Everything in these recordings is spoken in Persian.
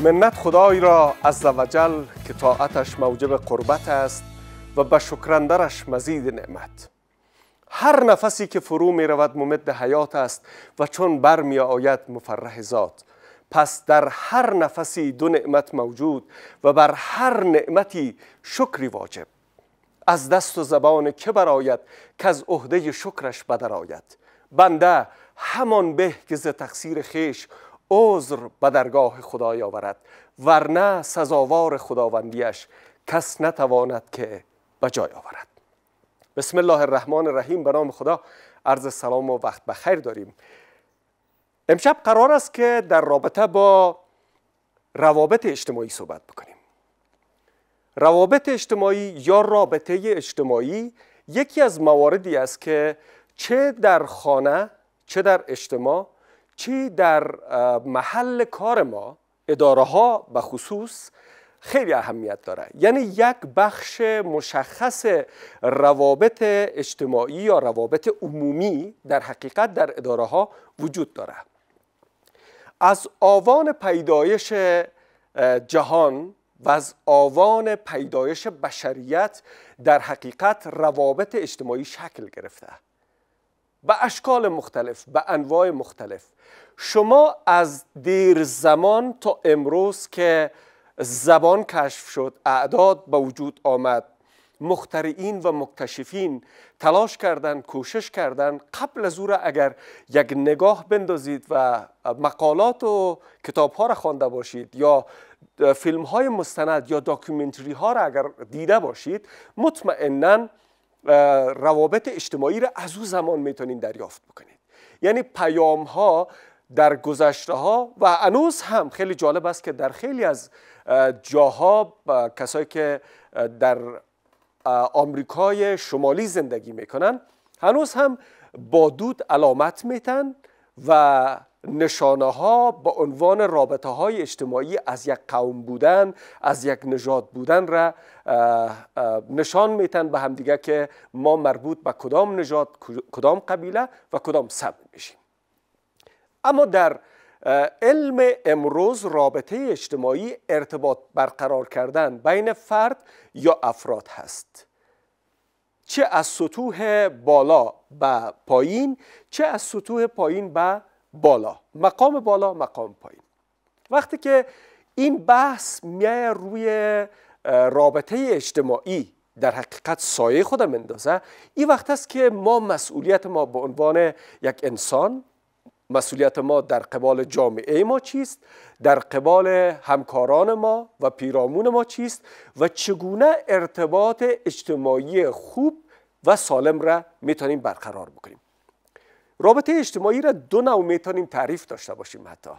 منت خدای را از وجل که طاعتش موجب قربت است و به شکرندرش مزید نعمت هر نفسی که فرو می رود ممد حیات است و چون بر آید مفرح ذات پس در هر نفسی دو نعمت موجود و بر هر نعمتی شکری واجب از دست و زبان که برآید که از عهده شکرش بدر آید بنده همان به که ز تقصیر خیش عذر به درگاه خدای آورد ورنه سزاوار خداوندیش کس نتواند که به جای آورد بسم الله الرحمن الرحیم به نام خدا عرض سلام و وقت بخیر داریم امشب قرار است که در رابطه با روابط اجتماعی صحبت بکنیم روابط اجتماعی یا رابطه اجتماعی یکی از مواردی است که چه در خانه چه در اجتماع چی در محل کار ما اداره ها به خصوص خیلی اهمیت داره یعنی یک بخش مشخص روابط اجتماعی یا روابط عمومی در حقیقت در اداره ها وجود داره از آوان پیدایش جهان و از آوان پیدایش بشریت در حقیقت روابط اجتماعی شکل گرفته به اشکال مختلف به انواع مختلف شما از دیر زمان تا امروز که زبان کشف شد اعداد به وجود آمد مخترعین و مکتشفین تلاش کردند کوشش کردند قبل از او را اگر یک نگاه بندازید و مقالات و کتاب ها را خوانده باشید یا فیلم های مستند یا داکیومنتری ها را اگر دیده باشید مطمئنا روابط اجتماعی را از او زمان میتونین دریافت بکنید یعنی پیام ها در گذشته ها و انوز هم خیلی جالب است که در خیلی از جاها کسایی که در آمریکای شمالی زندگی میکنن هنوز هم با دود علامت میتن و نشانه ها با عنوان رابطه های اجتماعی از یک قوم بودن از یک نژاد بودن را نشان میتن به همدیگه که ما مربوط به کدام نژاد کدام قبیله و کدام سب میشیم اما در علم امروز رابطه اجتماعی ارتباط برقرار کردن بین فرد یا افراد هست چه از سطوح بالا به پایین چه از سطوح پایین به بالا مقام بالا مقام پایین وقتی که این بحث میایه روی رابطه اجتماعی در حقیقت سایه خودم مندازه این وقت است که ما مسئولیت ما به عنوان یک انسان مسئولیت ما در قبال جامعه ما چیست در قبال همکاران ما و پیرامون ما چیست و چگونه ارتباط اجتماعی خوب و سالم را میتونیم برقرار بکنیم رابطه اجتماعی را دو نوع میتونیم تعریف داشته باشیم حتی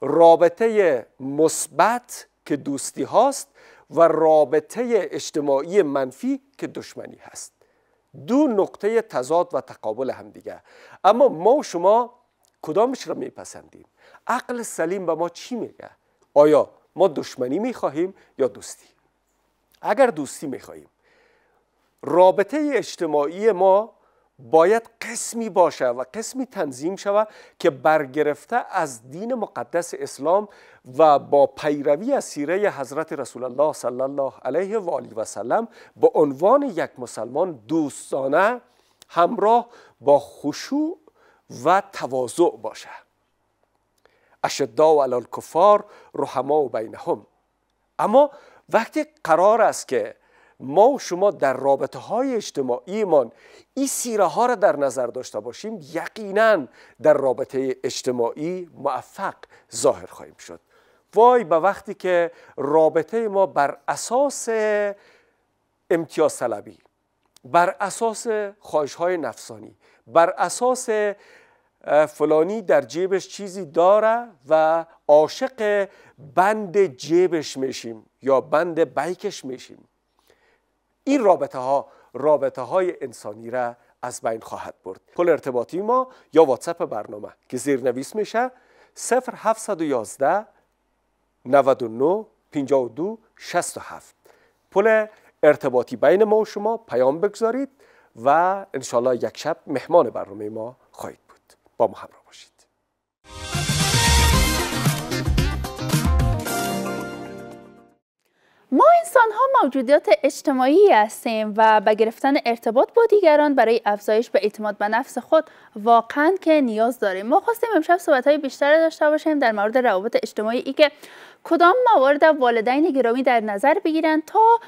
رابطه مثبت که دوستی هاست و رابطه اجتماعی منفی که دشمنی هست دو نقطه تضاد و تقابل هم دیگه اما ما و شما کدامش را میپسندیم عقل سلیم به ما چی میگه آیا ما دشمنی میخواهیم یا دوستی اگر دوستی میخواهیم رابطه اجتماعی ما باید قسمی باشه و قسمی تنظیم شوه که برگرفته از دین مقدس اسلام و با پیروی از سیره حضرت رسول الله صلی الله علیه و آله و سلم به عنوان یک مسلمان دوستانه همراه با خشوع و تواضع باشه اشداء علی الکفار رحما و بینهم اما وقتی قرار است که ما و شما در رابطه های اجتماعیمان این سیره ها را در نظر داشته باشیم یقینا در رابطه اجتماعی موفق ظاهر خواهیم شد وای به وقتی که رابطه ما بر اساس امتیاز طلبی بر اساس خواهش های نفسانی بر اساس فلانی در جیبش چیزی داره و عاشق بند جیبش میشیم یا بند بیکش میشیم این رابطه ها رابطه های انسانی را از بین خواهد برد پل ارتباطی ما یا واتساپ برنامه که زیر نویس میشه 0711 99 52 67 پل ارتباطی بین ما و شما پیام بگذارید و انشالله یک شب مهمان برنامه ما خواهید بود با ما همراه باشید ما انسان ها موجودات اجتماعی هستیم و به گرفتن ارتباط با دیگران برای افزایش به اعتماد به نفس خود واقعا که نیاز داریم ما خواستیم امشب صحبت های بیشتر داشته باشیم در مورد روابط اجتماعی ای که کدام موارد والدین گرامی در نظر بگیرند تا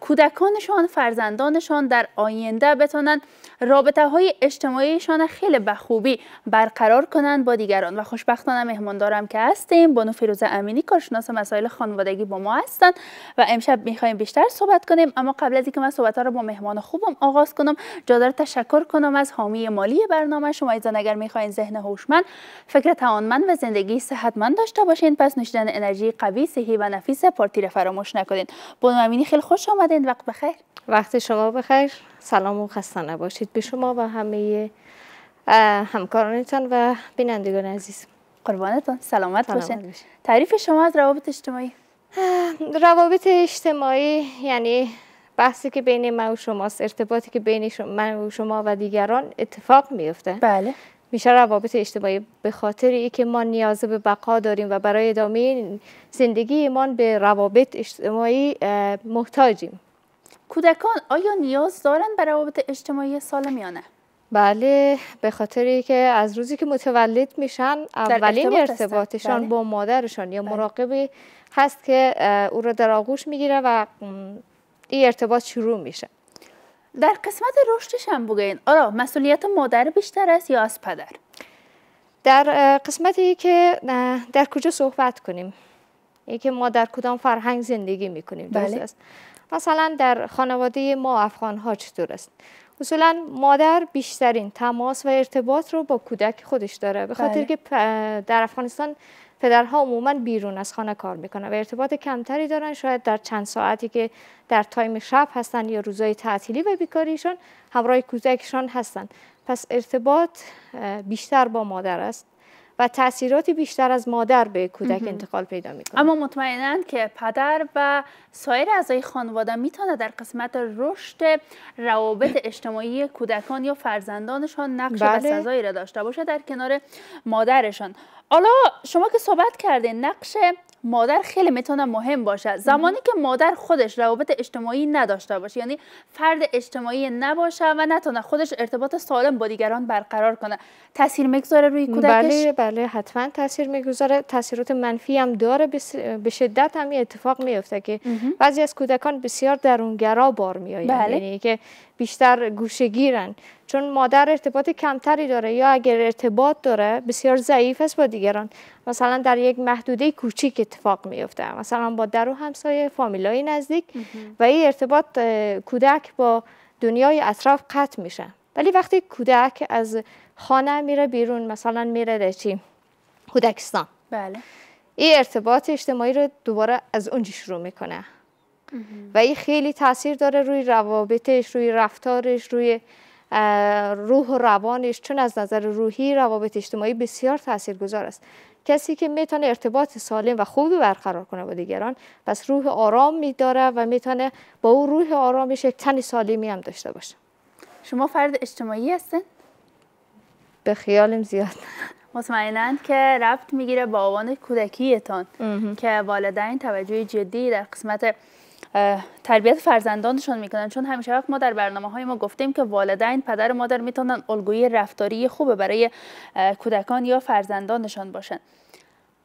کودکانشان فرزندانشان در آینده بتونن رابطه های اجتماعیشان خیلی به خوبی برقرار کنند با دیگران و خوشبختانه مهمان دارم که هستیم بانو فیروز امینی کارشناس مسائل خانوادگی با ما هستند و امشب میخوایم بیشتر صحبت کنیم اما قبل از اینکه من صحبت ها رو با مهمان خوبم آغاز کنم جادر تشکر کنم از حامی مالی برنامه شما ایزان اگر میخواین ذهن هوشمند فکر توانمند و زندگی صحتمند داشته باشین پس نوشیدن انرژی قوی صحی و نفیس پارتی فراموش نکنید بانو امینی خیلی خوش آمدین وقت بخیر وقت شما بخیر سلام و خسته نباشید به شما و همه همکارانتان و بینندگان عزیز قربانتان سلامت, سلامت باشین تعریف شما از روابط اجتماعی روابط اجتماعی یعنی بحثی که بین من و شماست ارتباطی که بین من و شما و دیگران اتفاق میفته بله میشه روابط اجتماعی به خاطر ای که ما نیاز به بقا داریم و برای ادامه زندگی ما به روابط اجتماعی محتاجیم کودکان آیا نیاز دارن به روابط اجتماعی نه؟ بله به خاطر که از روزی که متولد میشن اولین ارتباطشان بله. با مادرشان یا بله. مراقبی هست که او را در آغوش میگیره و این ارتباط شروع میشه در قسمت رشدش هم بگین آره مسئولیت مادر بیشتر است یا از پدر در قسمتی که در کجا صحبت کنیم که ما در کدام فرهنگ زندگی میکنیم بله. است مثلا در خانواده ما افغان ها چطور است اصولا مادر بیشترین تماس و ارتباط رو با کودک خودش داره به خاطر بله. که در افغانستان پدرها عموما بیرون از خانه کار میکنن و ارتباط کمتری دارن شاید در چند ساعتی که در تایم شب هستند یا روزای تعطیلی و بیکاریشان همراه کودکشان هستند پس ارتباط بیشتر با مادر است و تاثیرات بیشتر از مادر به کودک انتقال پیدا میکنه اما مطمئنا که پدر و سایر اعضای خانواده میتونه در قسمت رشد روابط اجتماعی کودکان یا فرزندانشان نقش بله. بسزایی را داشته باشه در کنار مادرشان حالا شما که صحبت کردین نقش مادر خیلی میتونه مهم باشه زمانی که مادر خودش روابط اجتماعی نداشته باشه یعنی فرد اجتماعی نباشه و نتونه خودش ارتباط سالم با دیگران برقرار کنه تاثیر میگذاره روی کودکش بله بله حتما تاثیر میگذاره تاثیرات منفی هم داره به شدت هم اتفاق میفته که بعضی از کودکان بسیار درونگرا بار میآیند بله. یعنی که بیشتر گیرن چون مادر ارتباط کمتری داره یا اگر ارتباط داره بسیار ضعیف است با دیگران مثلا در یک محدوده کوچیک اتفاق میفته مثلا با در و همسایه فامیلای نزدیک و این ارتباط کودک با دنیای اطراف قطع میشه ولی وقتی کودک از خانه میره بیرون مثلا میره در چی کودکستان بله این ارتباط اجتماعی رو دوباره از اونجا شروع میکنه و این خیلی تاثیر داره روی روابطش روی رفتارش روی روح و روانش چون از نظر روحی روابط اجتماعی بسیار تاثیرگذار است کسی که میتونه ارتباط سالم و خوبی برقرار کنه با دیگران پس روح آرام داره و میتونه با او روح آرامش یک تن سالمی هم داشته باشه شما فرد اجتماعی هستن؟ به خیالم زیاد مطمئنا که ربط میگیره با آوان کودکیتان که والدین توجه جدی در قسمت تربیت فرزندانشون میکنن چون همیشه وقت ما در برنامه های ما گفتیم که والدین پدر و مادر میتونن الگوی رفتاری خوبه برای کودکان یا فرزندانشان باشن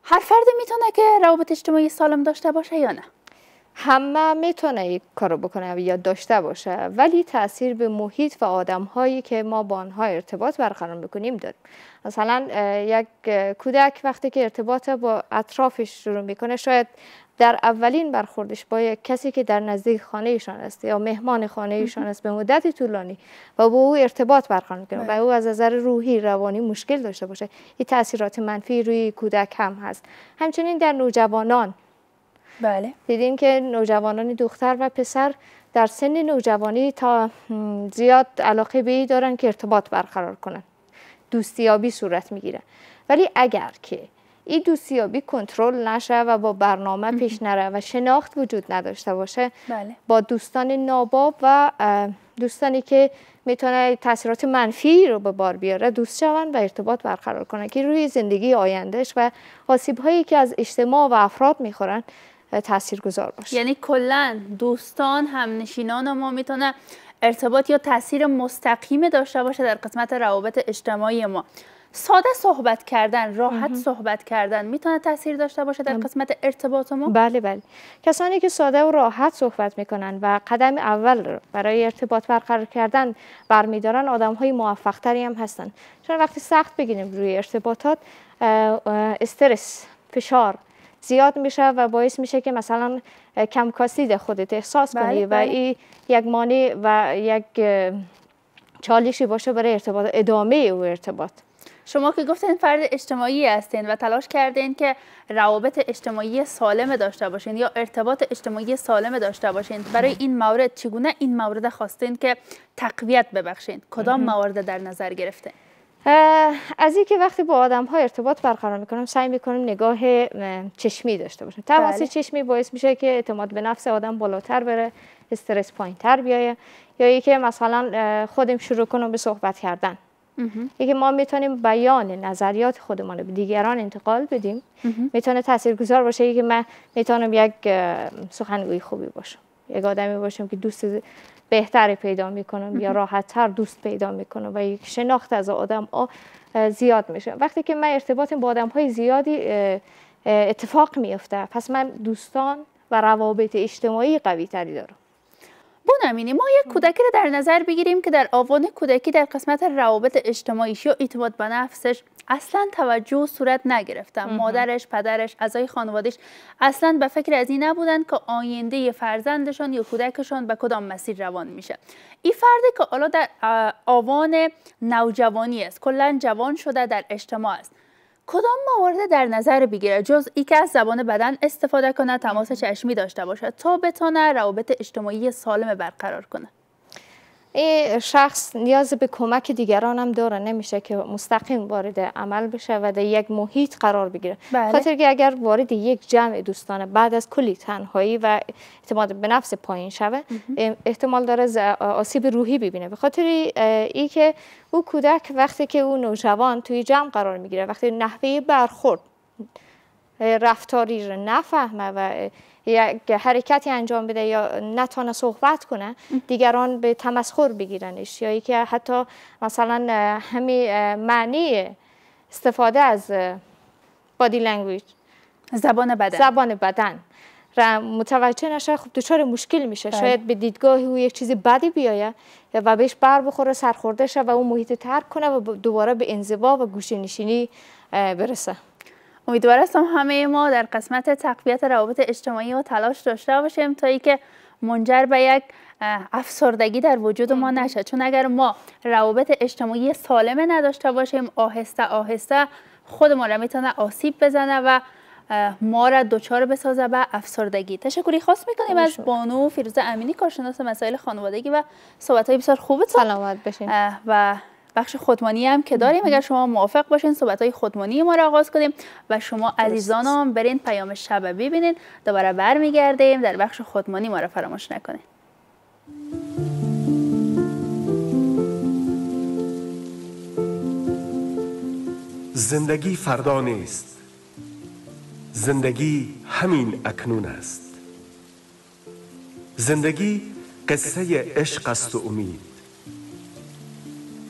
هر فردی میتونه که روابط اجتماعی سالم داشته باشه یا نه همه میتونه این کارو بکنه یا داشته باشه ولی تاثیر به محیط و آدم هایی که ما با آنها ارتباط برقرار میکنیم داریم مثلا یک کودک وقتی که ارتباط با اطرافش شروع میکنه شاید در اولین برخوردش با یک کسی که در نزدیک خانه ایشان است یا مهمان خانه ایشان است به مدت طولانی و با او ارتباط برقرار کنه و بله. او از نظر روحی روانی مشکل داشته باشه این تاثیرات منفی روی کودک هم هست همچنین در نوجوانان بله دیدیم که نوجوانان دختر و پسر در سن نوجوانی تا زیاد علاقه به ای دارن که ارتباط برقرار کنن دوستیابی صورت میگیره ولی اگر که این دوستیابی کنترل نشه و با برنامه پیش نره و شناخت وجود نداشته باشه بله. با دوستان ناباب و دوستانی که میتونه تاثیرات منفی رو به بار بیاره دوست شون و ارتباط برقرار کنه که روی زندگی آیندهش و آسیب هایی که از اجتماع و افراد میخورن گذار باشه یعنی کلا دوستان هم نشینان ما میتونه ارتباط یا تاثیر مستقیم داشته باشه در قسمت روابط اجتماعی ما ساده صحبت کردن راحت صحبت کردن میتونه تاثیر داشته باشه در قسمت ارتباط ما بله بله کسانی که ساده و راحت صحبت میکنن و قدم اول برای ارتباط برقرار کردن برمیدارن آدم های موفق تری هم هستن چون وقتی سخت بگیریم روی ارتباطات استرس فشار زیاد میشه و باعث میشه که مثلا کمکاسید خودت احساس کنی بله، و بله. این یک مانع و یک چالشی باشه برای ارتباط ادامه او ارتباط شما که گفتین فرد اجتماعی هستین و تلاش کردین که روابط اجتماعی سالم داشته باشین یا ارتباط اجتماعی سالم داشته باشین برای این مورد چگونه این مورد خواستین که تقویت ببخشین کدام موارد در نظر گرفتین از اینکه وقتی با آدم ها ارتباط برقرار میکنم سعی میکنم نگاه چشمی داشته باشم تماس بله. چشمی باعث میشه که اعتماد به نفس آدم بالاتر بره استرس پایین تر بیایه یا اینکه مثلا خودم شروع کنم به صحبت کردن یکی ما میتونیم بیان نظریات خودمان رو به دیگران انتقال بدیم میتونه تاثیرگذار باشه یکی من میتونم یک سخنگوی خوبی باشم یک آدمی باشم که دوست بهتری پیدا میکنم یا راحتتر دوست پیدا میکنم و یک شناخت از آدم ها زیاد میشه وقتی که من ارتباطم با آدم های زیادی اتفاق میفته پس من دوستان و روابط اجتماعی قوی تری دارم بنامینیم ما یک کودکی را در نظر بگیریم که در آوان کودکی در قسمت روابط اجتماعیش یا اعتماد به نفسش اصلا توجه و صورت نگرفتن مادرش پدرش اعضای خانوادش اصلا به فکر از این نبودن که آینده فرزندشان یا کودکشان به کدام مسیر روان میشه این فردی که حالا در آوان نوجوانی است کلا جوان شده در اجتماع است کدام موارد در نظر جز جز که از زبان بدن استفاده کنه تماس چشمی داشته باشد تا بتانه روابط اجتماعی سالم برقرار کنه؟ ای شخص نیاز به کمک دیگران هم داره نمیشه که مستقیم وارد عمل بشه و در یک محیط قرار بگیره بله. خاطر که اگر وارد یک جمع دوستانه بعد از کلی تنهایی و اعتماد به نفس پایین شوه احتمال داره آسیب روحی ببینه به خاطر ای که او کودک وقتی که او نوجوان توی جمع قرار میگیره وقتی نحوه برخورد رفتاری رو نفهمه و یک حرکتی انجام بده یا نتونه صحبت کنه دیگران به تمسخر بگیرنش یا یکی حتی مثلا همه معنی استفاده از بادی لنگویج زبان بدن زبان بدن را متوجه نشه خب دچار مشکل میشه بله. شاید به دیدگاه او یک چیز بدی بیایه و بهش بر بخوره سرخورده شه و اون محیط ترک کنه و دوباره به انزوا و گوشه نشینی برسه امیدوارم همه ما در قسمت تقویت روابط اجتماعی و تلاش داشته باشیم تا ای که منجر به یک افسردگی در وجود ما نشه چون اگر ما روابط اجتماعی سالم نداشته باشیم آهسته آهسته خودمان را میتونه آسیب بزنه و ما را دچار بسازه به افسردگی تشکری خاص میکنیم از بانو فیروزه امینی کارشناس مسائل خانوادگی و صحبت های بسیار خوبتون سلامت بشین و بخش خودمانی هم که داریم اگر شما موافق باشین صحبت های خودمانی ما را آغاز کنیم و شما هم برین پیام شب ببینین دوباره برمیگردیم در بخش خودمانی ما را فراموش نکنیم زندگی فردا نیست زندگی همین اکنون است زندگی قصه عشق است و امید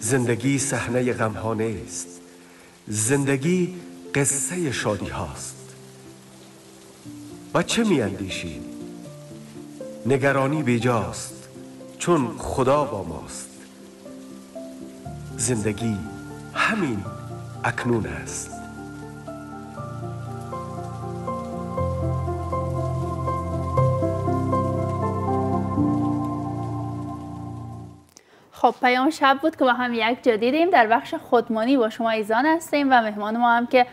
زندگی صحنه ها است زندگی قصه شادی هاست و چه می اندیشی؟ نگرانی بیجاست چون خدا با ماست زندگی همین اکنون است خب پیام شب بود که با هم یک جا دیدیم در بخش خودمانی با شما ایزان هستیم و مهمان ما هم که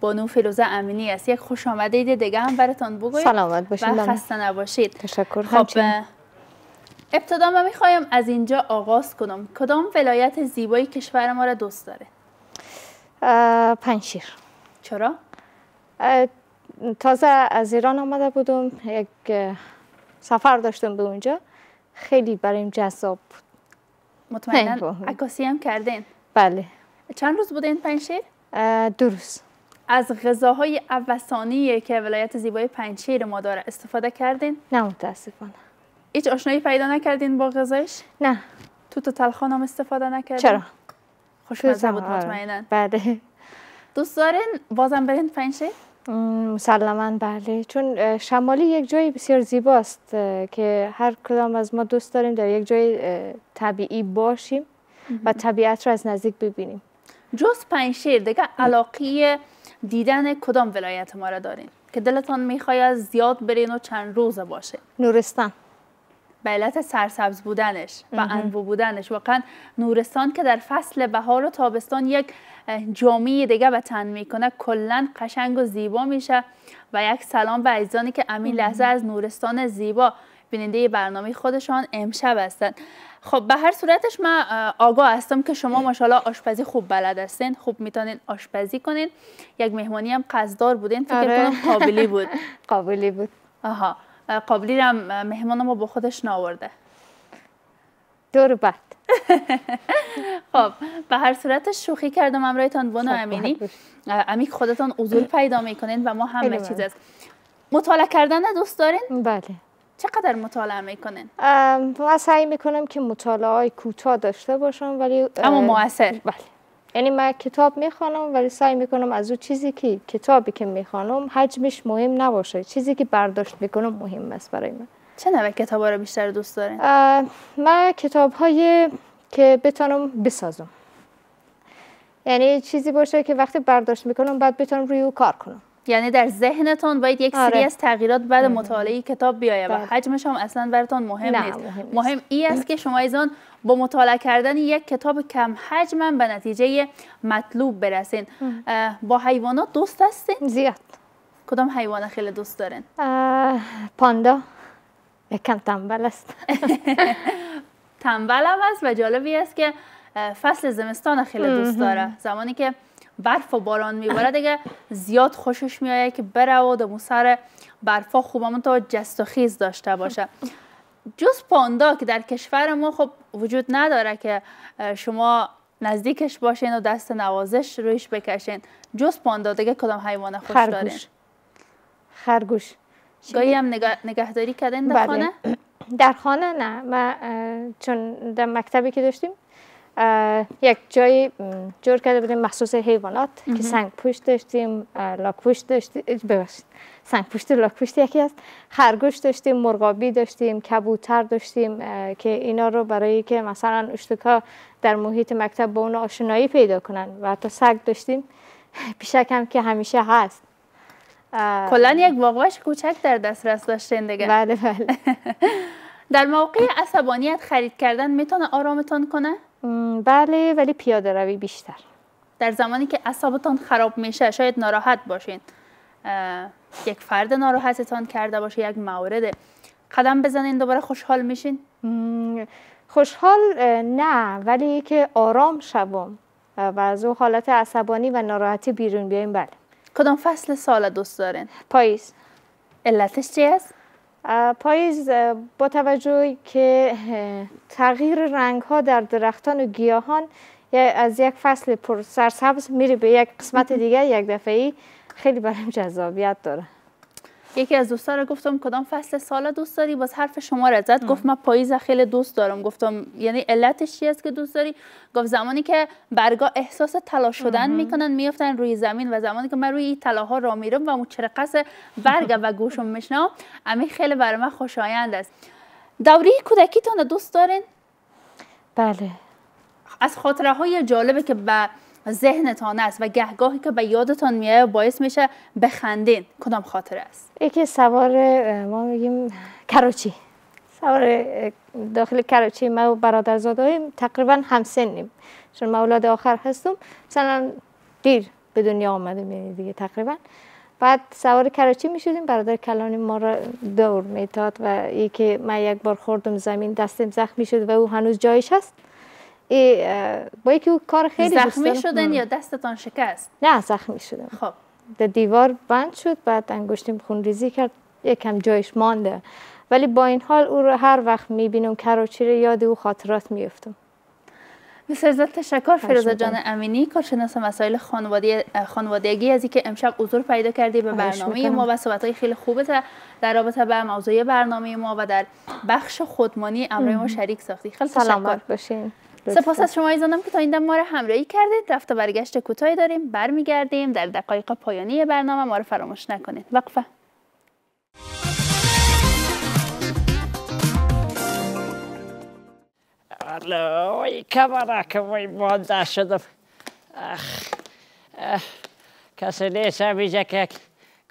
بانو فیروزه امینی است یک خوش آمدید دیگه هم براتان بگویم سلامت باشید و بله. خسته نباشید تشکر خب ابتدا ما میخوایم از اینجا آغاز کنم کدام ولایت زیبایی کشور ما را دوست داره پنشیر چرا تازه از ایران آمده بودم یک سفر داشتم به اونجا خیلی برایم جذاب بود مطمئنا عکاسی هم کردین بله چند روز بودین پنجشیر دو روز از غذاهای اوسانی که ولایت زیبای پنجشیر ما داره استفاده کردین نه متاسفانه هیچ آشنایی پیدا نکردین با غذایش نه تو و تلخان استفاده نکردین چرا خوشمزه بود مطمئنا بله دوست دارین بازم برین پنجشیر مسلما بله چون شمالی یک جای بسیار زیباست که هر کدام از ما دوست داریم در یک جای طبیعی باشیم و طبیعت را از نزدیک ببینیم جز شیر دیگه علاقی دیدن کدام ولایت ما را دارین که دلتان میخواید زیاد برین و چند روزه باشه نورستان به علت سرسبز بودنش و انبو بودنش واقعا نورستان که در فصل بهار و تابستان یک جامعه دیگه به تن میکنه کلا قشنگ و زیبا میشه و یک سلام به عزیزانی که امی لحظه از نورستان زیبا بیننده برنامه خودشان امشب هستند خب به هر صورتش من آگاه هستم که شما ماشاءالله آشپزی خوب بلد هستین خوب میتونین آشپزی کنین یک مهمانی هم قصدار بودین فکر آره. کنم قابلی بود قابلی بود آها قابلی هم مهمان ما با خودش ناورده دور بعد خب به هر صورت شوخی کردم تان بنا خب، امینی خب، امی خودتان عضور پیدا میکنین و ما همه چیز است مطالعه کردن دوست دارین؟ بله چقدر مطالعه میکنین؟ من سعی میکنم که مطالعه های کوتاه داشته باشم ولی اما موثر بله یعنی من کتاب میخوانم ولی سعی میکنم از او چیزی که کتابی که میخوانم حجمش مهم نباشه چیزی که برداشت میکنم مهم است برای من چه نوع کتاب رو بیشتر دوست دارین؟ من کتاب های که بتانم بسازم یعنی چیزی باشه که وقتی برداشت میکنم بعد بتانم روی او کار کنم یعنی در ذهنتان باید یک آره. سری از تغییرات بعد مطالعه کتاب بیاید و بله. حجمش هم اصلا براتون مهم نیست مهم, ای است که شما ایزان با مطالعه کردن یک کتاب کم حجم به نتیجه مطلوب برسین با حیوانات دوست هستین زیاد کدام حیوان خیلی دوست دارین پاندا یکم تنبل است تنبل هم است و جالبی است که فصل زمستان خیلی دوست داره زمانی که برف و باران میباره دیگه زیاد خوشش میایه که بره و در سر برفا خوب تا جست و خیز داشته باشه جز پاندا که در کشور ما خب وجود نداره که شما نزدیکش باشین و دست نوازش رویش بکشین جز پاندا دیگه کدام حیوان خوش خرگوش. دارین خرگوش گاهی هم نگهداری کردین در بله. خانه؟ در خانه نه ما چون در مکتبی که داشتیم یک جایی جور کرده بودیم مخصوص حیوانات که سنگ پوش داشتیم لاک پوش داشتیم ببخشید سنگ پوشت و لاک پوشت یکی است خرگوش داشتیم مرغابی داشتیم کبوتر داشتیم که اینا رو برای که مثلا اشتکا در محیط مکتب با اون آشنایی پیدا کنن و حتی سگ داشتیم پیشک هم که همیشه هست کلا یک واقعش کوچک در دسترس داشتین دیگه بله بله در موقع عصبانیت خرید کردن میتونه آرامتان کنه بله ولی پیاده روی بیشتر در زمانی که اصابتان خراب میشه شاید ناراحت باشین یک فرد ناراحتتان کرده باشه یک مورد قدم بزنین دوباره خوشحال میشین خوشحال نه ولی که آرام شوم و از اون حالت عصبانی و ناراحتی بیرون بیایم بله کدام فصل سال دوست دارین پاییز علتش چی پاییز با توجه که تغییر رنگ ها در درختان و گیاهان از یک فصل پر سرسبز میره به یک قسمت دیگه یک دفعه خیلی برام جذابیت داره یکی از دوستا رو گفتم کدام فصل سال دوست داری باز حرف شما را زد گفت من پاییز خیلی دوست دارم گفتم یعنی علتش چی است که دوست داری گفت زمانی که برگا احساس تلا شدن میکنن میافتن روی زمین و زمانی که من روی این ها را میرم و چرقس برگ و گوشم میشنم امی خیلی برای من خوشایند است دوره تان دوست دارین بله از خاطره های جالبه که با ذهنتان است و گهگاهی که به یادتان میاد باعث میشه بخندین کدام خاطر است یکی سوار ما میگیم کراچی سوار داخل کراچی ما و برادرزادایم تقریبا همسنیم چون ما اولاد آخر هستم مثلا دیر به دنیا آمدیم یعنی دیگه تقریبا بعد سوار کراچی می برادر کلانی ما را دور میتاد و یکی من یک بار خوردم زمین دستم زخمی شد و او هنوز جایش هست با یکی او کار خیلی زخمی شدن یا دستتان شکست نه زخمی شدن خب در دیوار بند شد بعد انگشتیم خون ریزی کرد یکم جایش مانده ولی با این حال او رو هر وقت میبینم کراچی رو یاد او خاطرات میفتم بسیار زد تشکر فیروزه جان امینی کارشناس مسائل خانوادگی از اینکه امشب حضور پیدا کردی به برنامه ما و های خیلی خوبه در رابطه به موضوع برنامه ما و در بخش خودمانی امر ما شریک ساختی خیلی تشکر باشین سپاس از شما ایزانم که تا این دم ما را همراهی کردید رفت و برگشت کوتاهی داریم برمیگردیم در دقایق پایانی برنامه ما را فراموش نکنید وقفه الوی کمرا که وای مانده شدم اخ کسی نیست اینجا که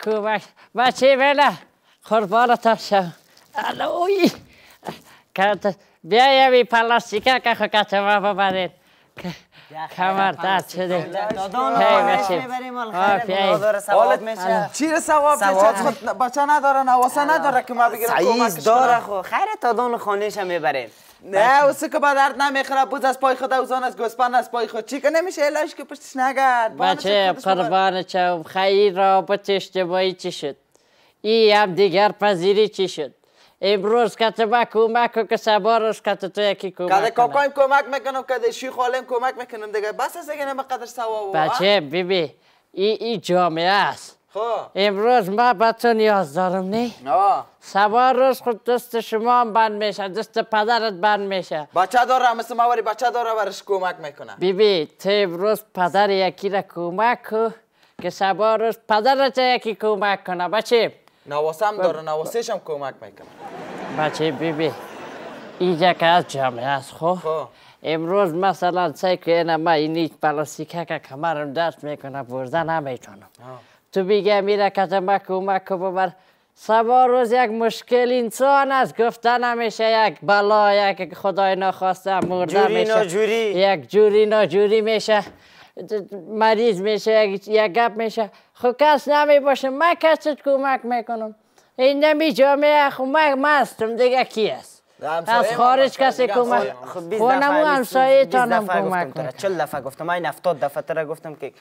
کمک بچه بله قربانتم شم الوی بیاییم پلاس چیکار که خو کچه ما ببرید خبردار شده چیر سواب خود بچه نداره نواسه نداره که ما بگیرم سعیز داره خو خیر تا دان میبریم نه اوسه که به درد نمیخوره بوز از پای خود اوزان از گسپن از پای خود چی که نمیشه الاش که پشتش نگرد بچه قربان چوم خیر رابط اشتباهی چی شد ای هم دیگر پذیری چی شد امروز تو با کمک که سبارش که تو یکی کمک کده کاکایم کمک میکنم کده شی خالیم کمک میکنم دیگه بس از قدر نمقدر سوا بچه بیبی ای ای جامعه است خب امروز ما به تو نیاز دارم نی؟ آه سوار روز خود دست شما بند میشه دست پدرت بند میشه بچه داره مثل وری بچه داره برش کمک میکنه بیبی تو امروز پدر یکی را کمک کن که سوار روز پدرت یکی کمک کنه بچه نواسم بله. داره نواسش هم کمک میکنه بچه بی بی اینجا که از جمعه است خب؟, خب امروز مثلا سی که اینه ما این پلاستیکه که کمرم دست میکنه برزه نمیتونم تو بگه میره که ما کمک که ببر سبا روز یک مشکل انسان است گفته نمیشه یک بلا یک خدای نخواسته مرده میشه جوری. یک جوری ناجوری میشه مریض میشه یا گپ میشه خب کس نمی باشه من کسی کمک میکنم این نمی جامعه خب من مستم دیگه کی است از خارج کسی کمک خونمو خب خب، همسایه تانم کمک کنم چل دفعه گفتم این افتاد دفعه تر گفتم که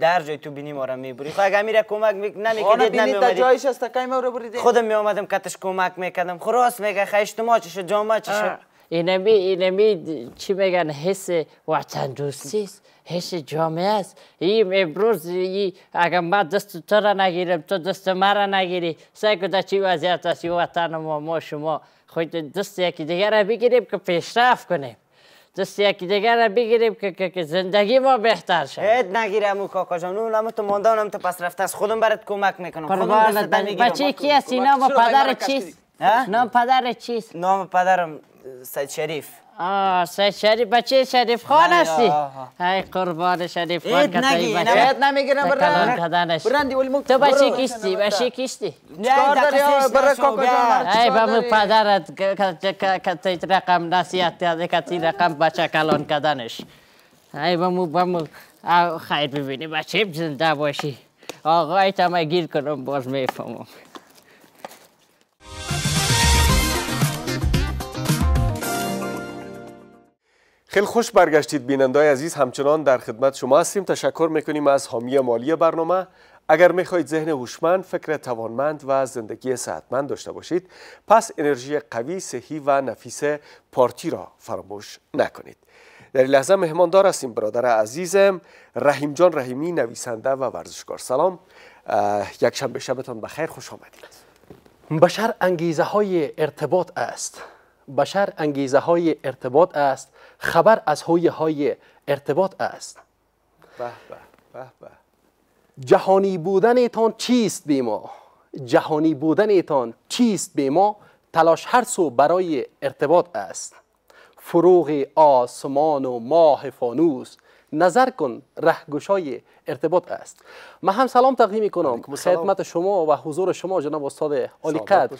در جای تو بینی ما را میبری خب اگه میره کمک میک نمیکردید نمیومدید جایش است که ما رو بریدید خودم میومدم کتش کمک میکردم خب راست میگه خیش خب ما چی شد جامعه چی شد اینمی اینمی چی میگن حس وطن دوستی حس جامعه است این امروز اگر ما دست تو را نگیریم تو دست ما را نگیری سعی کده چی وضعیت است وطن ما ما شما خود دست یکی دیگر را بگیریم که پیشرفت کنیم دست یکی دیگر را بگیریم که, که, زندگی ما بهتر شد هیت نگیرم او کاکا جان اون هم تو هم تو پس رفته خودم برات کمک میکنم بچه کی اینا نام پدر چیست نام پدر چیست نام پدرم سید شریف آه شریف بچه شریف خان هستی ای قربان شریف خان کتایی بچه اید نمیگیرم برن کلان برن تو بچه کیستی بچه کیستی چکار داری برن ای بامو پدرت کتایی رقم نصیحت داده کتی رقم بچه کلان کدنش ای بامو بامو خیلی خیر ببینی بچه بزنده باشی آقای تمه گیر کنم باز میفهمم خیلی خوش برگشتید های عزیز همچنان در خدمت شما هستیم تشکر میکنیم از حامی مالی برنامه اگر میخواهید ذهن هوشمند فکر توانمند و زندگی صحتمند داشته باشید پس انرژی قوی صحی و نفیس پارتی را فراموش نکنید در لحظه مهماندار هستیم برادر عزیزم رحیم جان رحیمی نویسنده و ورزشکار سلام یک شنبه شبتان بخیر خوش آمدید بشر انگیزه های ارتباط است بشر انگیزه های ارتباط است خبر از های های ارتباط است به به به جهانی بودن ایتان چیست به ما جهانی بودن تان چیست به ما تلاش هر سو برای ارتباط است فروغ آسمان و ماه فانوس نظر کن رهگشای ارتباط است ما هم سلام تقدیم کنم خدمت شما و حضور شما جناب استاد علی قدر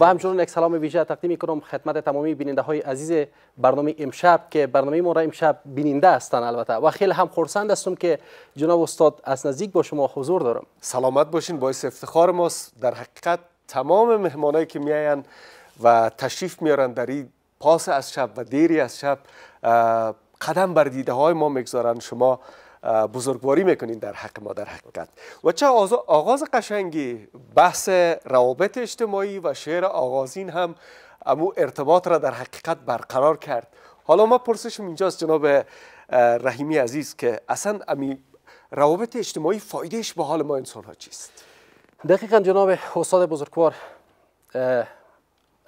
و همچنین یک سلام ویژه تقدیم کنم خدمت تمامی بیننده های عزیز برنامه امشب که برنامه ما را امشب بیننده هستند البته و خیلی هم خرسند هستم که جناب استاد از نزدیک با شما حضور دارم سلامت باشین باعث افتخار ماست در حقیقت تمام مهمانایی که میاین و تشریف میارن در این پاس از شب و دیری از شب قدم بر دیده های ما میگذارن شما بزرگواری میکنین در حق ما در حقیقت و چه آغاز قشنگی بحث روابط اجتماعی و شعر آغازین هم امو ارتباط را در حقیقت برقرار کرد حالا ما پرسشم اینجاست جناب رحیمی عزیز که اصلا امی روابط اجتماعی فایدهش به حال ما انسان ها چیست؟ دقیقا جناب استاد بزرگوار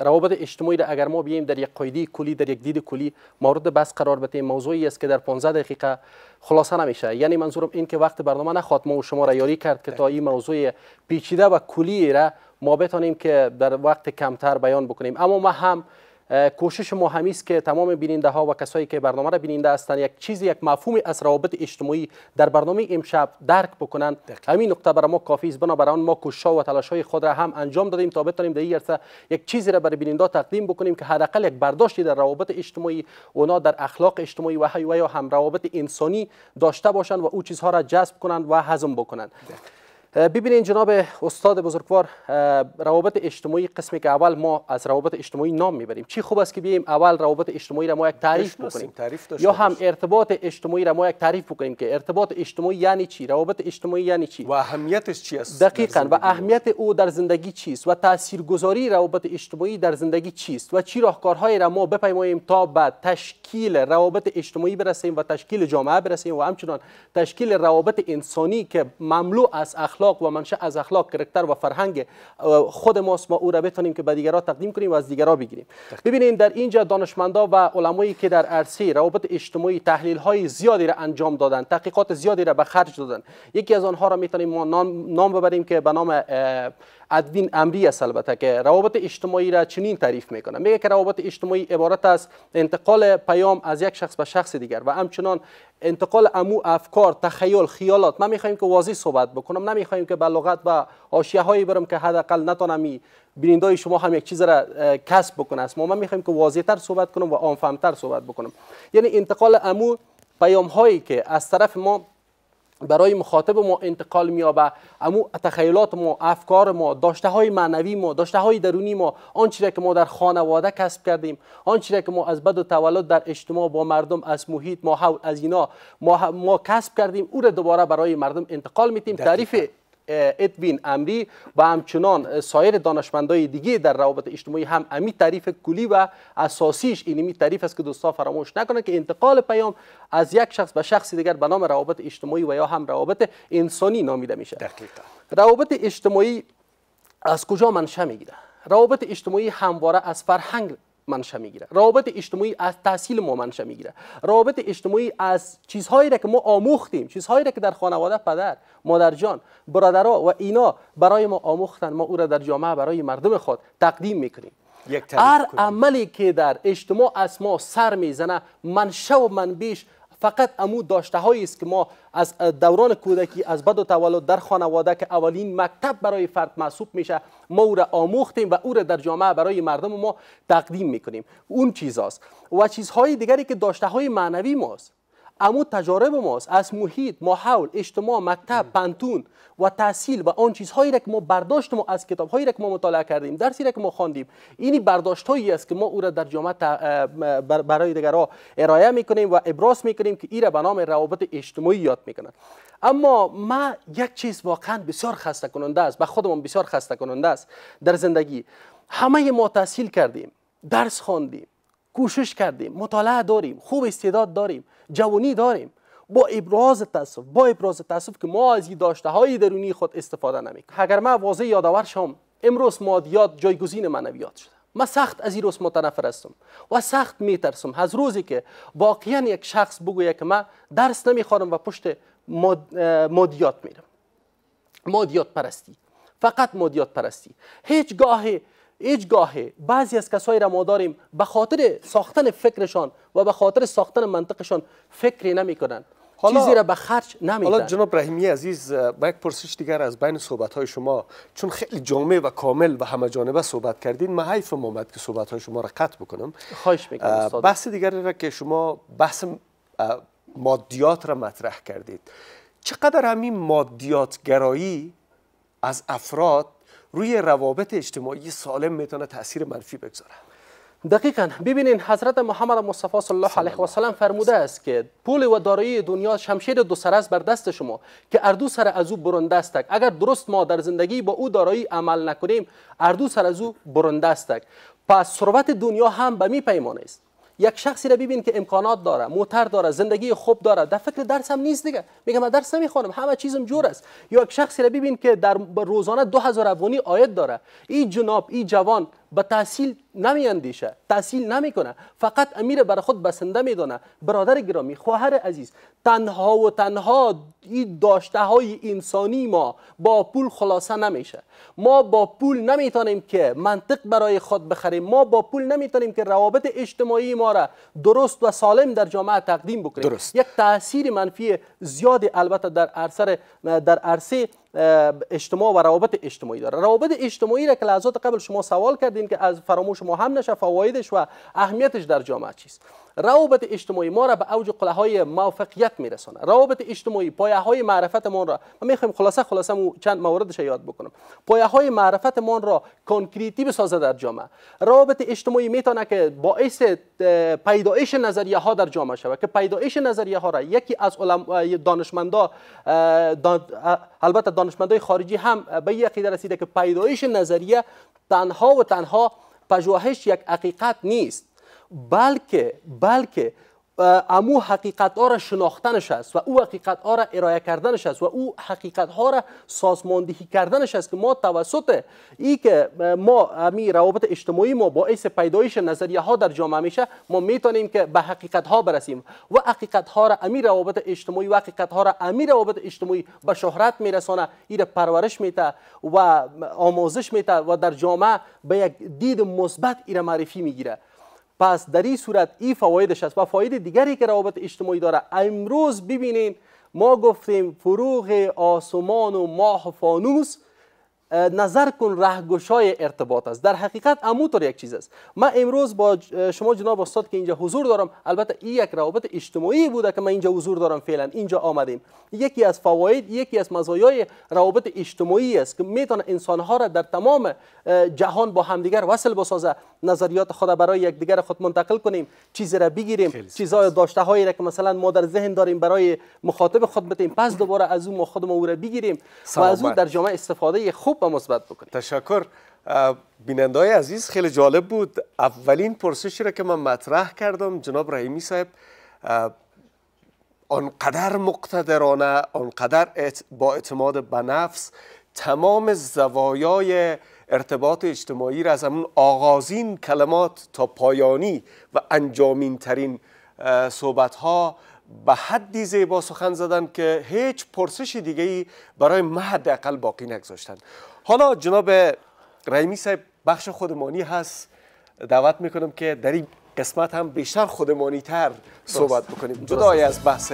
روابط اجتماعی را اگر ما بیایم در یک قاعده کلی در یک دید کلی مورد بس قرار بدیم موضوعی است که در 15 دقیقه خلاصه نمیشه یعنی منظورم این که وقت برنامه نخواهد ما و شما را یاری کرد که تا این موضوع پیچیده و کلی را ما بتانیم که در وقت کمتر بیان بکنیم اما ما هم کوشش ما همیست که تمام بیننده ها و کسایی که برنامه را بیننده هستند یک چیزی یک مفهوم از روابط اجتماعی در برنامه امشب درک بکنند همین نقطه برای ما کافی است بنابر آن ما کوشش و تلاش های خود را هم انجام دادیم تا بتونیم در این یک چیزی را برای بیننده تقدیم بکنیم که حداقل یک برداشتی در روابط اجتماعی اونا در اخلاق اجتماعی و یا هم روابط انسانی داشته باشند و او چیزها را جذب کنند و هضم بکنند ببینین جناب استاد بزرگوار روابط اجتماعی قسمی که اول ما از روابط اجتماعی نام میبریم چی خوب است که بیایم اول روابط اجتماعی را ما یک تعریف بکنیم یا هم ارتباط اجتماعی را ما یک تعریف بکنیم که ارتباط اجتماعی یعنی چی روابط اجتماعی یعنی چی و اهمیتش چی است دقیقا و اهمیت او در زندگی چیست و تاثیرگذاری روابط اجتماعی در زندگی چیست و چی راهکارهایی را ما بپیماییم تا به تشکیل روابط اجتماعی برسیم و تشکیل جامعه برسیم و همچنان تشکیل روابط انسانی که مملو از اخلاق اخلاق و منشه از اخلاق کرکتر و فرهنگ خود ماست ما او را بتونیم که به دیگران تقدیم کنیم و از دیگران بگیریم ببینید در اینجا دانشمندا و علمایی که در عرصه روابط اجتماعی تحلیل های زیادی را انجام دادن تحقیقات زیادی را به خرج دادن یکی از آنها را میتونیم ما نام ببریم که به نام ادوین امری است البته که روابط اجتماعی را چنین تعریف میکنه میگه که روابط اجتماعی عبارت از انتقال پیام از یک شخص به شخص دیگر و همچنان انتقال امو افکار تخیل خیالات ما میخوایم که واضح صحبت بکنم نمیخوایم که به لغت و حاشیه هایی برم که حداقل نتونم بینندای شما هم یک چیز را کسب بکنه است ما من میخوایم که واضح تر صحبت کنم و آن تر صحبت بکنم یعنی انتقال امو پیام هایی که از طرف ما برای مخاطب ما انتقال میابه امو تخیلات ما افکار ما داشته های معنوی ما داشته های درونی ما آنچه که ما در خانواده کسب کردیم آنچه که ما از بد و تولد در اجتماع با مردم از محیط ما از اینا ما, ما کسب کردیم او را دوباره برای مردم انتقال میتیم تعریف ادوین امری و همچنان سایر دانشمندای دیگه در روابط اجتماعی هم امی تعریف کلی و اساسیش اینمی تعریف است که دوستان فراموش نکنند که انتقال پیام از یک شخص به شخص دیگر به نام روابط اجتماعی و یا هم روابط انسانی نامیده میشه روابط اجتماعی از کجا منشأ میگیره روابط اجتماعی همواره از فرهنگ منشه میگیره روابط اجتماعی از تحصیل ما منشه میگیره روابط اجتماعی از چیزهایی را که ما آموختیم چیزهایی را که در خانواده پدر مادر جان برادرها و اینا برای ما آموختن ما او را در جامعه برای مردم خود تقدیم میکنیم هر عملی که در اجتماع از ما سر میزنه منشه و منبیش فقط امو داشته هایی است که ما از دوران کودکی از بد و تولد در خانواده که اولین مکتب برای فرد محسوب میشه ما او را آموختیم و او را در جامعه برای مردم ما تقدیم میکنیم اون چیزاست و چیزهای دیگری که داشته های معنوی ماست امو تجارب ماست از محیط ماحول اجتماع مکتب پنتون و تحصیل و آن چیزهایی را که ما برداشت ما از کتابهایی را که ما مطالعه کردیم درسی را که ما خواندیم اینی برداشت هایی است که ما او را در جامعه برای دیگرها ارائه میکنیم و ابراز میکنیم که این را به نام روابط اجتماعی یاد میکنند اما ما یک چیز واقعا بسیار خسته کننده است به خودمون بسیار خسته کننده است در زندگی همه ما تحصیل کردیم درس خواندیم کوشش کردیم مطالعه داریم خوب استعداد داریم جوانی داریم با ابراز تاسف با ابراز تاسف که ما از این داشته های درونی خود استفاده نمیکنیم اگر ما واضح یادآور شم امروز مادیات جایگزین معنویات شده ما سخت از این روز متنفر هستم و سخت میترسم از روزی که واقعا یک شخص بگوید که من درس نمیخوانم و پشت مادیات میرم مادیات پرستی فقط مادیات پرستی هیچ گاهی هیچ گاهه بعضی از کسایی را ما داریم به خاطر ساختن فکرشان و به خاطر ساختن منطقشان فکری نمیکنن حالا چیزی را به خرج نمی حالا جناب رحیمی عزیز با یک پرسش دیگر از بین صحبت های شما چون خیلی جامع و کامل و همه جانبه صحبت کردین من حیف اومد که صحبت های شما را قطع بکنم خواهش بحث دیگری را که شما بحث مادیات را مطرح کردید چقدر همین مادیات گرایی از افراد روی روابط اجتماعی سالم میتونه تاثیر منفی بگذاره دقیقا ببینین حضرت محمد مصطفی صلی الله علیه و سلم فرموده است که پول و دارایی دنیا شمشیر دو سر است بر دست شما که اردو سر از او برنده است اگر درست ما در زندگی با او دارایی عمل نکنیم اردو سر از او برنده است پس ثروت دنیا هم به می پیمانه است یک شخصی رو ببین که امکانات داره موتر داره زندگی خوب داره در فکر درس هم نیست دیگه میگه من درس نمیخونم همه چیزم جور است یا یک شخصی رو ببین که در روزانه 2000 افغانی عاید داره این جناب این جوان به تحصیل نمی اندیشه تحصیل نمی کنه فقط امیر بر خود بسنده می برادر گرامی خواهر عزیز تنها و تنها این داشته های انسانی ما با پول خلاصه نمیشه ما با پول نمیتونیم که منطق برای خود بخریم ما با پول نمیتونیم که روابط اجتماعی ما را درست و سالم در جامعه تقدیم بکنیم درست. یک تاثیر منفی زیاد البته در عرصه در عرصه اجتماع و روابط اجتماعی داره روابط اجتماعی را که لحظات قبل شما سوال کردین که از فراموش ما هم نشه فوایدش و اهمیتش در جامعه چیست روابط اجتماعی ما را به اوج قله های موفقیت میرسانه روابط اجتماعی پایه های معرفت ما را من میخوایم خلاصه خلاصه مو چند موردش یاد بکنم پایه های معرفت ما را کانکریتی بسازه در جامعه روابط اجتماعی میتونه که باعث پیدایش نظریه ها در جامعه شود که پیدایش نظریه ها را یکی از علم دانشمندا البته دانشمندای خارجی هم به این در رسیده که پیدایش نظریه تنها و تنها پژوهش یک حقیقت نیست بلکه بلکه امو حقیقت ها آره را شناختنش است و او حقیقت ها آره را ارائه کردنش است و او حقیقت ها را سازماندهی کردنش است که ما توسط ای که ما امی روابط اجتماعی ما باعث پیدایش نظریه ها در جامعه میشه ما میتونیم که به حقیقت ها برسیم و حقیقت ها را امی روابط اجتماعی و حقیقت ها را امی روابط اجتماعی به شهرت میرسانه ای را پرورش میته و آموزش میته و در جامعه به یک دید مثبت ای معرفی میگیره پس در این صورت این فوایدش است و فواید دیگری که روابط اجتماعی داره امروز ببینین ما گفتیم فروغ آسمان و ماه و فانوس نظر کن رهگشای ارتباط است در حقیقت اموطور یک چیز است من امروز با شما جناب استاد که اینجا حضور دارم البته این یک روابط اجتماعی بوده که من اینجا حضور دارم فعلا اینجا آمدیم یکی از فواید یکی از مزایای روابط اجتماعی است که میتونه انسان ها را در تمام جهان با همدیگر وصل بسازه نظریات خود برای یکدیگر خود منتقل کنیم چیزی را بگیریم چیزای داشته هایی را که مثلا ما در ذهن داریم برای مخاطب خود بتیم پس دوباره از اون ما ما را بگیریم و از اون در جامعه استفاده خوب با مثبت بکنیم تشکر های عزیز خیلی جالب بود اولین پرسشی را که من مطرح کردم جناب رحیمی صاحب آنقدر مقتدرانه آنقدر با اعتماد به نفس تمام زوایای ارتباط اجتماعی را از همون آغازین کلمات تا پایانی و انجامین ترین صحبت ها به حدی زیبا سخن زدن که هیچ پرسش دیگه برای من حداقل باقی نگذاشتن حالا جناب رحیمی صاحب بخش خودمانی هست دعوت میکنم که در این قسمت هم بیشتر خودمانی تر صحبت بکنیم جدای از بحث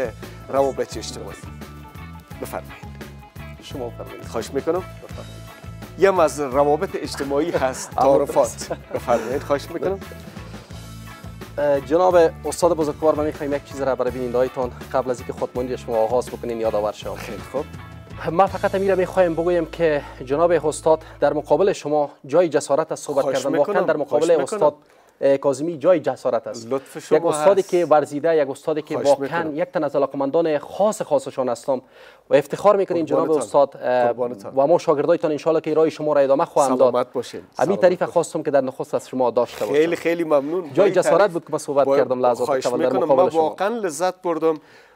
روابط اجتماعی بفرمایید شما بفرمایید خواهش میکنم یه از روابط اجتماعی هست تعارفات بفرمایید خواهش میکنم جناب استاد بزرگوار من میخوایم یک چیز را برای بینندهایتان قبل از اینکه خودمانی شما آغاز بکنین یادآور شوم خیلی خوب ما فقط امیر میخوایم بگویم که جناب استاد در مقابل شما جای جسارت است صحبت کردن واقعا در مقابل استاد کاظمی جای جسارت است یک استادی که ورزیده یک استادی که واقعا یک تن از علاقمندان خاص خاصشان هستم و افتخار میکنیم جناب استاد و ما شاگردایتان ان که رای شما را ادامه خواهم داد باشین همین تعریف خواستم که در نخست از شما داشته باشم خیلی خیلی ممنون جای جسارت بود که ما صحبت کردم لحظات در مقابل شما واقعا لذت بردم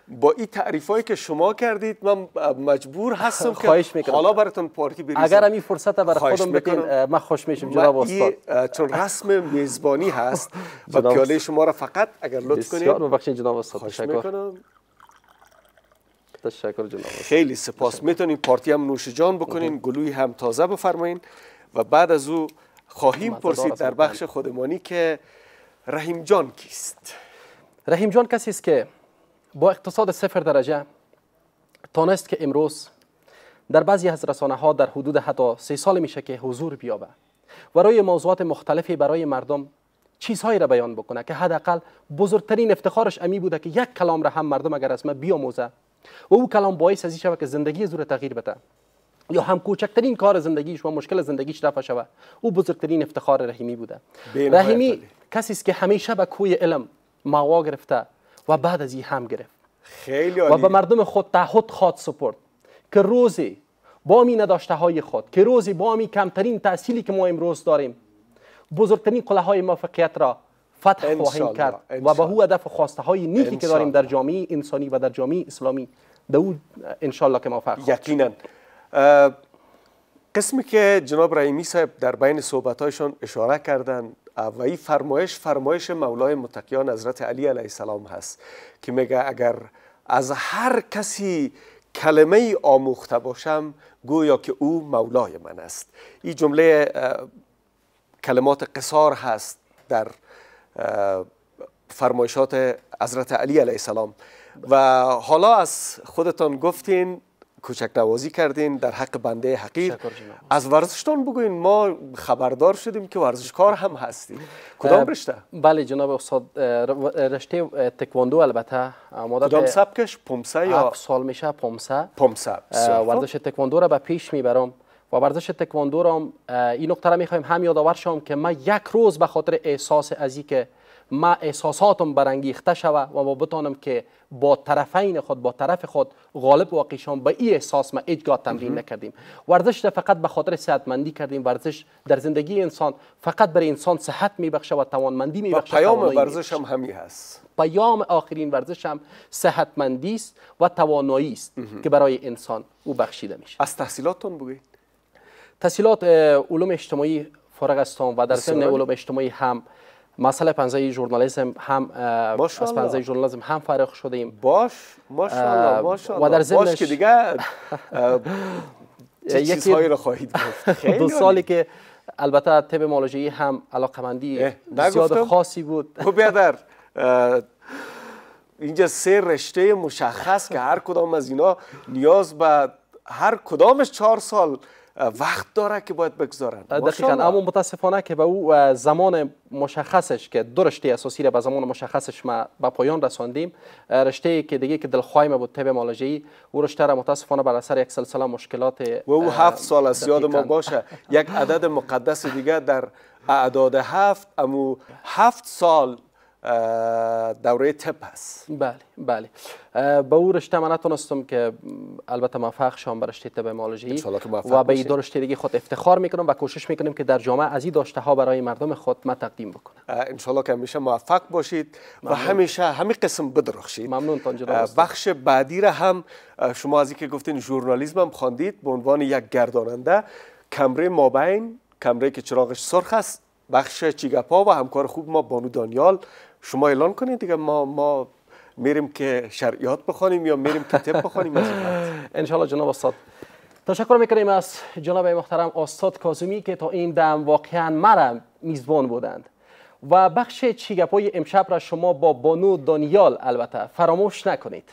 با این تعریفایی که شما کردید من مجبور هستم خواهش که حالا براتون پارتی بریزم اگر این فرصت برای خودم بدین من خوش میشم جناب استاد چون رسم میزبانی هست و پیاله شما را فقط اگر لطف کنید بسیار ببخشید جناب استاد تشکر تشکر جناب خیلی سپاس میتونید پارتی هم نوش جان بکنین گلوی هم تازه بفرمایین و بعد از او خواهیم پرسید در بخش خودمانی که رحیم جان کیست رحیم جان کسی است که با اقتصاد صفر درجه تانست که امروز در بعضی از رسانه ها در حدود حتی سه سال میشه که حضور بیابه و روی موضوعات مختلفی برای مردم چیزهایی را بیان بکنه که حداقل بزرگترین افتخارش امی بوده که یک کلام را هم مردم اگر از ما بیاموزه و او کلام باعث از شود که زندگی زور تغییر بده یا هم کوچکترین کار زندگیش و مشکل زندگیش رفع شود او بزرگترین افتخار رحیمی بوده رحیمی کسی است که همیشه به کوی علم موا گرفته و بعد از این هم گرفت خیلی عالی. و به مردم خود تعهد خواد سپرد که روزی با می نداشته های خود که روزی با می کمترین تحصیلی که ما امروز داریم بزرگترین قله های موفقیت را فتح خواهیم کرد و به او هدف خواسته های نیکی که داریم در جامعه انسانی و در جامعه اسلامی در او انشالله که موفق یقینا قسمی که جناب رحیمی صاحب در بین صحبتهایشان اشاره کردند و این فرمایش فرمایش مولای متقیان حضرت علی علیه السلام هست که میگه اگر از هر کسی کلمه آموخته باشم گویا که او مولای من است این جمله کلمات قصار هست در فرمایشات حضرت علی علیه السلام و حالا از خودتان گفتین کوچک نوازی کردین در حق بنده حقیر از ورزشتان بگوین ما خبردار شدیم که ورزشکار هم هستیم کدام رشته بله جناب استاد رشته تکواندو البته کدام سبکش پومسه یا سال میشه پومسه پومسه ورزش تکواندو را به پیش میبرم و ورزش تکواندو را این نقطه را میخوایم هم یادآور شوم که ما یک روز به خاطر احساس ازی که ما احساساتم برانگیخته شوه و ما بتانم که با طرفین خود با طرف خود غالب واقعشان به این احساس ما ایجاد تمرین نکردیم ورزش فقط به خاطر صحتمندی کردیم ورزش در زندگی انسان فقط برای انسان صحت میبخشه و توانمندی میبخشه پیام ورزش هم همی هست پیام آخرین ورزش هم مندی است و توانایی است که برای انسان او بخشیده میشه از تحصیلاتتون بگید تحصیلات علوم اجتماعی فارغ و در علوم اجتماعی هم مسئله پنزه جورنالیزم هم از پنزه جورنالیزم هم فارغ شدیم باش ماشاءالله و در زمنش باش که دیگه چیزهایی رو خواهید گفت دو سالی که البته طب مالوجهی هم مندی زیاد خاصی بود خب بیادر اینجا سه رشته مشخص که هر کدام از اینا نیاز به هر کدامش چهار سال وقت داره که باید بگذارن دقیقا اما متاسفانه که به او زمان مشخصش که دو رشته اساسی را به زمان مشخصش ما به پایان رساندیم رشته که دیگه که دلخواه ما بود طب مالجی او رشته را متاسفانه بر اثر یک سلسله مشکلات و او هفت سال از یاد ما باشه یک عدد مقدس دیگه در اعداد هفت اما هفت سال دوره تپ هست بله بله به او رشته من نتونستم که البته موفق شام به رشته طب و به این دورشته دیگه خود افتخار میکنم و کوشش میکنیم که در جامعه از این داشته ها برای مردم خود ما تقدیم بکنم انشالله که همیشه موفق باشید و همیشه همین قسم بدرخشید ممنون بخش بعدی را هم شما از که گفتین ژورنالیسم هم خواندید به عنوان یک گرداننده کمره مابین کمره که چراغش سرخ است بخش چیگپا و همکار خوب ما بانو دانیال شما اعلان کنید دیگه ما ما میریم که شریعت بخوانیم یا میریم که طب بخوانیم انشالله جناب استاد تشکر میکنیم از جناب محترم استاد کاظمی که تا این دم واقعا مرا میزبان بودند و بخش چیگپای امشب را شما با بانو دانیال البته فراموش نکنید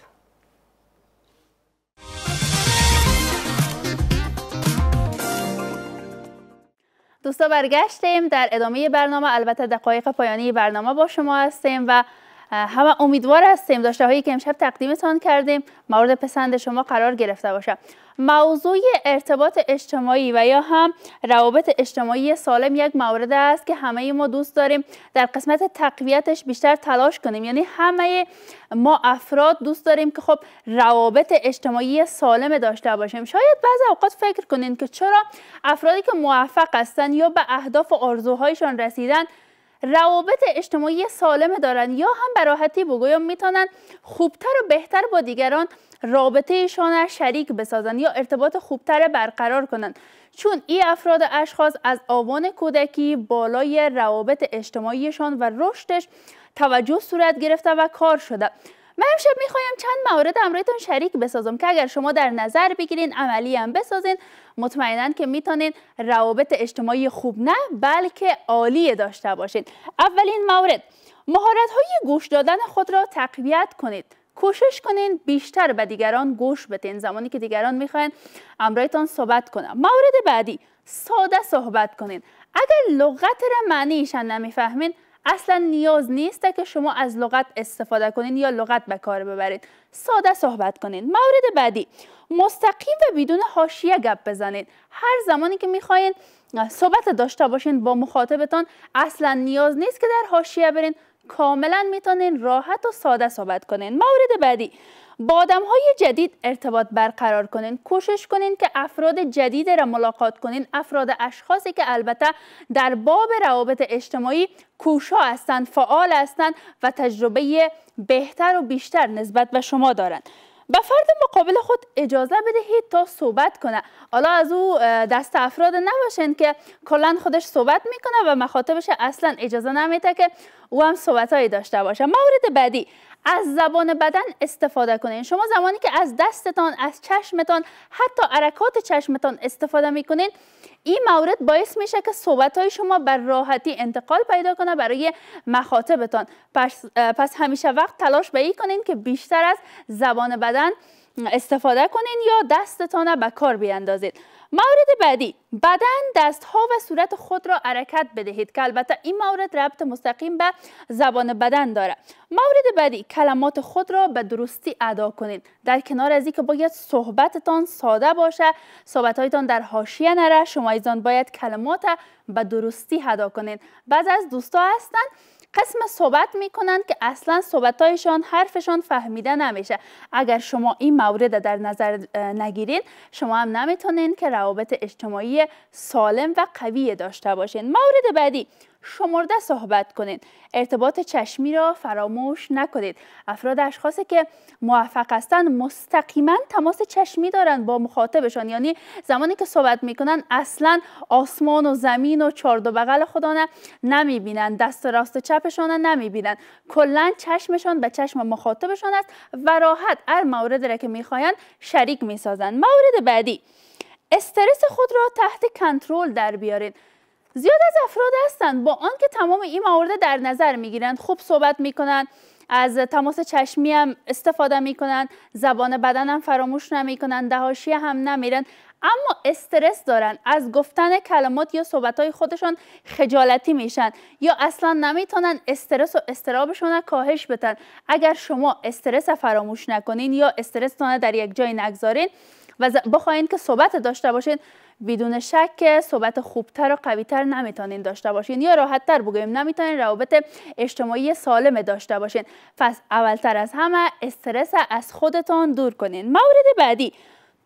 دوستا برگشتیم در ادامه برنامه البته دقایق پایانی برنامه با شما هستیم و همه امیدوار هستیم داشته هایی که امشب تقدیمتان کردیم مورد پسند شما قرار گرفته باشه موضوع ارتباط اجتماعی و یا هم روابط اجتماعی سالم یک مورد است که همه ما دوست داریم در قسمت تقویتش بیشتر تلاش کنیم یعنی همه ما افراد دوست داریم که خب روابط اجتماعی سالم داشته باشیم شاید بعض اوقات فکر کنین که چرا افرادی که موفق هستن یا به اهداف و آرزوهایشان رسیدن روابط اجتماعی سالم دارن یا هم براحتی بگویم میتونن خوبتر و بهتر با دیگران رابطه ایشان را شریک بسازن یا ارتباط خوبتر برقرار کنند چون این افراد اشخاص از آوان کودکی بالای روابط اجتماعیشان و رشدش توجه صورت گرفته و کار شده من امشب میخوایم چند مورد امریتون شریک بسازم که اگر شما در نظر بگیرین عملی هم بسازین مطمئنا که میتونین روابط اجتماعی خوب نه بلکه عالی داشته باشین اولین مورد مهارت های گوش دادن خود را تقویت کنید کوشش کنین بیشتر به دیگران گوش بتین زمانی که دیگران میخواین امرایتان صحبت کنن مورد بعدی ساده صحبت کنین اگر لغت را معنیشان نمیفهمین اصلا نیاز نیست که شما از لغت استفاده کنین یا لغت به کار ببرید ساده صحبت کنین مورد بعدی مستقیم و بدون حاشیه گپ بزنید هر زمانی که میخواین صحبت داشته باشین با مخاطبتان اصلا نیاز نیست که در حاشیه برین کاملا میتونین راحت و ساده صحبت کنین مورد بعدی با آدم های جدید ارتباط برقرار کنین کوشش کنین که افراد جدید را ملاقات کنین افراد اشخاصی که البته در باب روابط اجتماعی کوشا هستند فعال هستند و تجربه بهتر و بیشتر نسبت به شما دارند به فرد مقابل خود اجازه بدهید تا صحبت کنه حالا از او دست افراد نباشین که کلا خودش صحبت میکنه و مخاطبش اصلا اجازه نمیده که او هم صحبتهایی داشته باشه مورد بعدی از زبان بدن استفاده کنین شما زمانی که از دستتان از چشمتان حتی عرکات چشمتان استفاده میکنین این مورد باعث میشه که صحبت های شما بر راحتی انتقال پیدا کنه برای مخاطبتان پس, پس همیشه وقت تلاش به کنین که بیشتر از زبان بدن استفاده کنین یا دستتان به کار بیاندازید مورد بعدی بدن ها و صورت خود را حرکت بدهید که البته این مورد ربط مستقیم به زبان بدن داره مورد بعدی کلمات خود را به درستی ادا کنید در کنار از که باید صحبتتان ساده باشه صحبتهایتان در حاشیه نره شما ایزان باید کلمات به درستی ادا کنید بعض از دوستا هستند قسم صحبت میکنند که اصلا صحبتهایشان حرفشان فهمیده نمیشه اگر شما این مورد در نظر نگیرید شما هم نمیتونین که روابط اجتماعی سالم و قوی داشته باشین مورد بعدی شمرده صحبت کنید ارتباط چشمی را فراموش نکنید افراد اشخاصی که موفق هستند مستقیما تماس چشمی دارند با مخاطبشان یعنی زمانی که صحبت میکنن اصلا آسمان و زمین و چارد و بغل خدا نمیبینند دست و راست و چپشان نمیبینند کلا چشمشان به چشم مخاطبشان است و راحت هر موردی را که میخواین شریک میسازند مورد بعدی استرس خود را تحت کنترل در بیارید زیاد از افراد هستند با آنکه تمام این موارد در نظر میگیرند خوب صحبت میکنند از تماس چشمی هم استفاده میکنن زبان بدن هم فراموش نمیکنن دهاشی هم نمیرن اما استرس دارن از گفتن کلمات یا صحبت های خودشان خجالتی میشن یا اصلا نمیتونن استرس و استرابشون کاهش بدن اگر شما استرس فراموش نکنین یا استرس استرستان در یک جای نگذارین و بخواین که صحبت داشته باشین بدون شک صحبت خوبتر و قویتر نمیتونین داشته باشین یا راحتتر بگویم نمیتونین روابط اجتماعی سالم داشته باشین پس اولتر از همه استرس از خودتان دور کنین مورد بعدی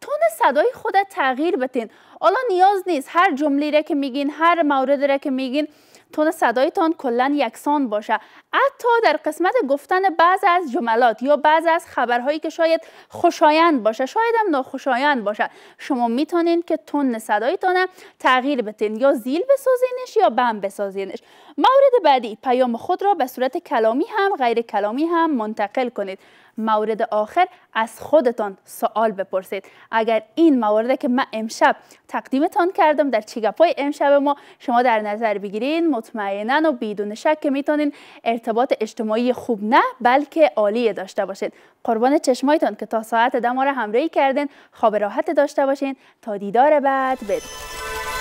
تون صدای خودت تغییر بتین حالا نیاز نیست هر جمله را که میگین هر مورد را که میگین تون صدایتان کلا یکسان باشه حتی در قسمت گفتن بعض از جملات یا بعض از خبرهایی که شاید خوشایند باشه شاید هم ناخوشایند باشه شما میتونین که تون صدایتان تغییر بتین یا زیل بسازینش یا بم بسازینش مورد بعدی پیام خود را به صورت کلامی هم غیر کلامی هم منتقل کنید مورد آخر از خودتان سوال بپرسید اگر این موارد که من امشب تقدیمتان کردم در چیگپای امشب ما شما در نظر بگیرین مطمئنا و بدون شک که میتونین ارتباط اجتماعی خوب نه بلکه عالی داشته باشید قربان چشمایتان که تا ساعت ده همراهی کردین خواب راحت داشته باشین تا دیدار بعد بدون